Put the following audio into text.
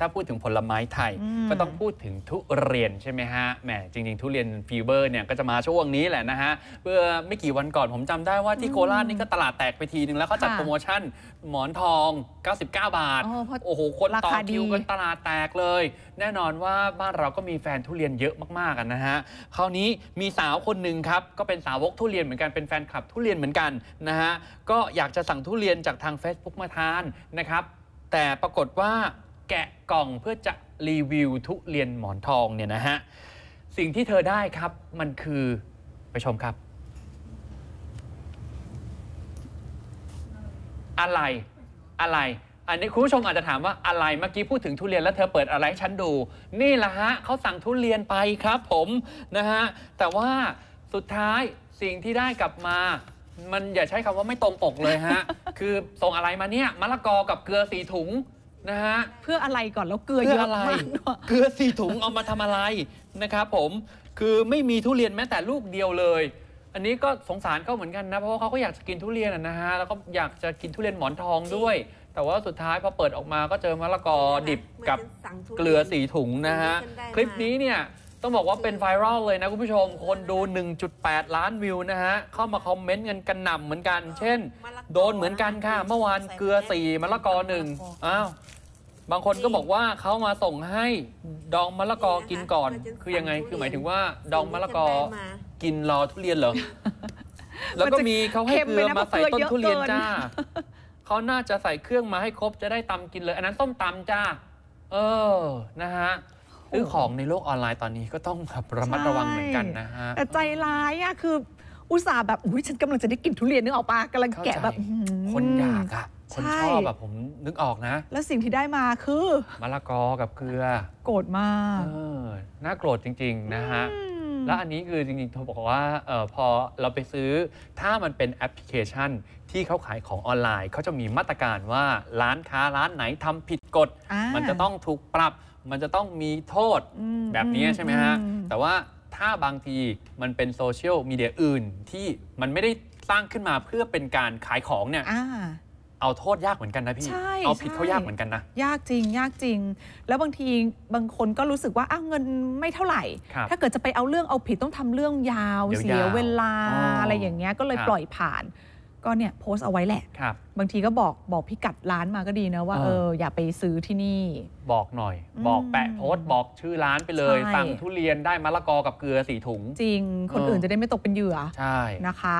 ถ้าพูดถึงผลไม้ไทยก็ต้องพูดถึงทุเรียนใช่ไหมฮะแหมจริงๆทุเรียนฟีเบอร์เนี่ยก็จะมาช่วงนี้แหละนะฮะเพื่อไม่กี่วันก่อนผมจำได้ว่าที่โคราชนี่ก็ตลาดแตกไปทีนึงแล้วเขาจัดโปรโมชั่นหมอนทอง 99 บาท โอ้โห คนต่อคิวกันตลาดแตกเลย แน่นอนว่าบ้านเราก็มีแฟนทุเรียนเยอะมากๆกันนะฮะคราวนี้มีสาวคนหนึ่งครับก็เป็นสาวกทุเรียนเหมือนกันเป็นแฟนคลับทุเรียนเหมือนกันนะฮะก็อยากจะสั่งทุเรียนจากทาง Facebook มาทานนะครับแต่ปรากฏว่าแกะกล่องเพื่อจะรีวิวทุเรียนหมอนทองเนี่ยนะฮะสิ่งที่เธอได้ครับมันคือไปชมครับ อะไรอะไรอันนี้คุณผู้ชมอาจจะถามว่าอะไรเมื่อกี้พูดถึงทุเรียนแล้วเธอเปิดอะไรให้ฉันดู นี่แหละฮะเขาสั่งทุเรียนไปครับผมนะฮะแต่ว่าสุดท้ายสิ่งที่ได้กลับมา มันอย่าใช้คำว่าไม่ตรงปกเลยฮะคือส่งอะไรมาเนี่ยมะละกอกับเกลือสีถุงนะฮะเพื่ออะไรก่อน แล้วเกลือเยอะอะไรเกลือสี่ถุงเอามาทำอะไร นะครับผมคือไม่มีทุเรียนแม้แต่ลูกเดียวเลย อันนี้ก็สงสารเขาเหมือนกันนะเพราะว่าเขาก็อยากจะกินทุเรียนนะฮะแล้วก็อยากจะกินทุเรียนหมอนทองด้วย แต่ว่าสุดท้าย พอเปิดออกมาก็เจอมะละกอดิบกับเกลือสีถุงนะฮะคลิปนี้เนี่ยต้องบอกว่าเป็นไวรัลเลยนะคุณผู้ชม คนดู 1.8 ล้านวิวนะฮะ เข้ามาคอมเมนต์กันกระหน่ำเหมือนกัน เช่น โดนเหมือนกันค่ะ เมื่อวานเกลือสี่มะละกอหนึ่งอ้าว บางคนก็บอกว่าเขามาส่งให้ดองมะละกอกินก่อน คือยังไงคือหมายถึงว่าดองมะละกอกินรอทุเรียนเหรอแล้วก็มีเขาให้เกลือมาใส่ต้นทุเรียนจ้าเขาน่าจะใส่เครื่องมาให้ครบจะได้ตำกินเลย อันนั้นต้มตำจ้าเออนะฮะซื้อของในโลกออนไลน์ตอนนี้ก็ต้องระมัดระวังเหมือนกันนะฮะแต่ใจร้ายอ่ะคืออุตส่าห์แบบ อุ้ยฉันกำลังจะได้กินทุเรียนนึกออกปะกำลังแกะแบบคนอยากอะคนชอบแบบผมนึกออกนะ แล้วสิ่งที่ได้มาคือ มะละกอกับเกลือ โกรธมากเออน่าโกรธจริง ๆ นะฮะ แล้วอันนี้คือจริงๆเขาบอกว่าออพอเราไปซื้อถ้ามันเป็นแอปพลิเคชันที่เขาขายของออนไลน์เขาจะมีมาตรการว่าร้านค้าร้านไหนทำผิดกฎมันจะต้องถูกปรับมันจะต้องมีโทษแบบนี้ใช่ไหมฮะ แต่ว่าถ้าบางทีมันเป็นโซเชียลมีเดียอื่น ที่มันไม่ได้สร้างขึ้นมาเพื่อเป็นการขายของเนี่ยเอาโทษยากเหมือนกันนะพี่ เอาผิดเขายากเหมือนกันนะ ยากจริงยากจริง แล้วบางทีบางคนก็รู้สึกว่าอ้าวเงินไม่เท่าไหร่ ถ้าเกิดจะไปเอาเรื่องเอาผิดต้องทำเรื่องยาวเสียเวลา อะไรอย่างเงี้ย ก็เลยปล่อยผ่านก็เนี่ยโพสต์เอาไว้แหละ ครับ บางทีก็บอกบอกพิกัดร้านมาก็ดีนะว่าเออ อย่าไปซื้อที่นี่ บอกหน่อย บอกแปะโพสต์บอกชื่อร้านไปเลย สั่งทุเรียนได้มะละกอกับเกลือสีถุง จริงคนออื่นจะได้ไม่ตกเป็นเหยื่อ ใช่ นะคะ